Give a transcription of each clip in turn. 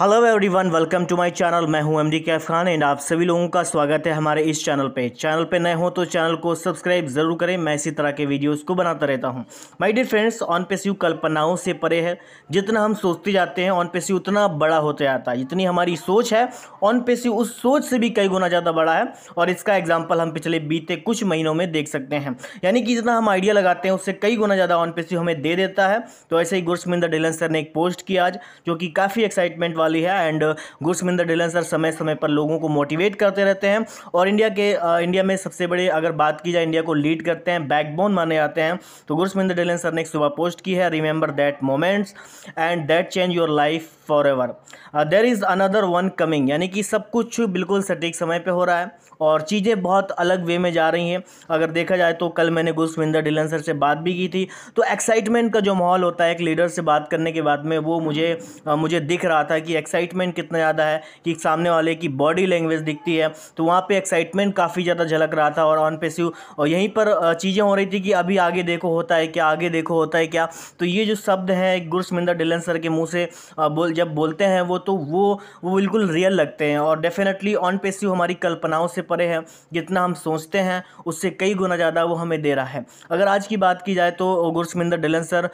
hello everyone welcome to my channel मैं हूं MD Kaif Khan and आप सभी लोगों का स्वागत है हमारे इस चैनल पे चैनल पे नए हो तो चैनल को सब्सक्राइब जरूर करें मैं इसी तरह के वीडियोस को बनाता रहता हूं माय डियर फ्रेंड्स ऑन पेस्यू कल्पनाओं से परे है जितना हम सोचते जाते हैं ऑन सी उतना बड़ा होते जाता है जितनी हमारी सोच है ऑन पेस्यू उस सोच से भी कई गुना ज़्यादा बड़ा है और इसका एग्जाम्पल हम पिछले बीते कुछ महीनों में देख सकते हैं यानी कि जितना हम आइडिया लगाते हैं उससे कई गुना ज़्यादा ऑन पेस्यू हमें दे देता है तो ऐसे ही गुरसमिंदर ढिलन सर ने एक पोस्ट किया आज जो कि काफ़ी एक्साइटमेंट वाली है and uh, Gurminder Dhillon sir समय समय पर लोगों को मोटिवेट करते रहते हैं और इंडिया के इंडिया uh, में सबसे बड़े अगर बात की जाए इंडिया को लीड करते हैं बैकबोन माने जाते हैं तो गुरमिंदर ढिलन सर ने एक सुबह पोस्ट की है remember that moments and that change your life forever there is another one coming यानी कि सब कुछ बिल्कुल सटीक समय पे हो रहा है और चीज़ें बहुत अलग वे में जा रही हैं अगर देखा जाए तो कल मैंने गुरमिंदर ढिलन सर से बात भी की थी तो एक्साइटमेंट का जो माहौल होता है एक लीडर से बात करने के बाद में वो मुझे आ, uh, मुझे दिख रहा था कि एक्साइटमेंट कितना ज़्यादा है कि सामने वाले की बॉडी लैंग्वेज दिखती है तो वहाँ पे एक्साइटमेंट काफ़ी ज़्यादा झलक रहा था और ऑन पेसिव और यहीं पर चीज़ें हो रही थी कि अभी आगे देखो होता है क्या आगे देखो होता है क्या तो ये जो शब्द हैं गुरसमिंदर डिलन सर के मुँह से बोल जब बोलते हैं वो तो वो वो बिल्कुल रियल लगते हैं और डेफिनेटली ऑन पेसिव हमारी कल्पनाओं से परे हैं जितना हम सोचते हैं उससे कई गुना ज़्यादा वो हमें दे रहा है अगर आज की बात की जाए तो गुरसमिंदर डिलन सर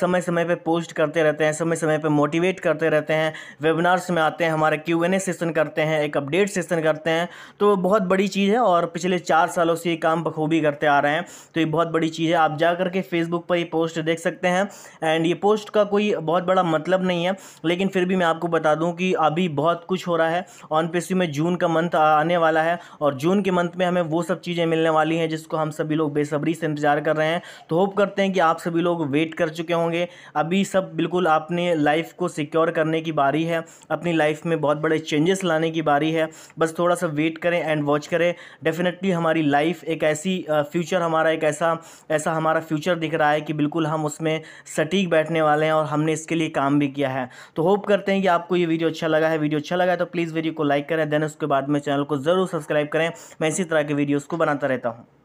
समय समय पर पोस्ट करते रहते हैं समय समय पर मोटिवेट करते रहते हैं वे वेबिनार्स में आते हैं हमारे क्यू एन ए सेशन करते हैं एक अपडेट सेशन करते हैं तो बहुत बड़ी चीज़ है और पिछले चार सालों से ये काम बखूबी करते आ रहे हैं तो ये बहुत बड़ी चीज़ है आप जा करके फेसबुक पर ये पोस्ट देख सकते हैं एंड ये पोस्ट का कोई बहुत बड़ा मतलब नहीं है लेकिन फिर भी मैं आपको बता दूँ कि अभी बहुत कुछ हो रहा है ऑन पेसी में जून का मंथ आने वाला है और जून के मंथ में हमें वो सब चीज़ें मिलने वाली हैं जिसको हम सभी लोग बेसब्री से इंतज़ार कर रहे हैं तो होप करते हैं कि आप सभी लोग वेट कर चुके होंगे अभी सब बिल्कुल आपने लाइफ को सिक्योर करने की बारी है है अपनी लाइफ में बहुत बड़े चेंजेस लाने की बारी है बस थोड़ा सा वेट करें एंड वॉच करें डेफिनेटली हमारी लाइफ एक ऐसी फ्यूचर हमारा एक ऐसा ऐसा हमारा फ्यूचर दिख रहा है कि बिल्कुल हम उसमें सटीक बैठने वाले हैं और हमने इसके लिए काम भी किया है तो होप करते हैं कि आपको ये वीडियो अच्छा लगा है वीडियो अच्छा लगा है तो प्लीज़ वीडियो को लाइक करें देन उसके बाद में चैनल को ज़रूर सब्सक्राइब करें मैं इसी तरह के वीडियोज़ को बनाता रहता हूँ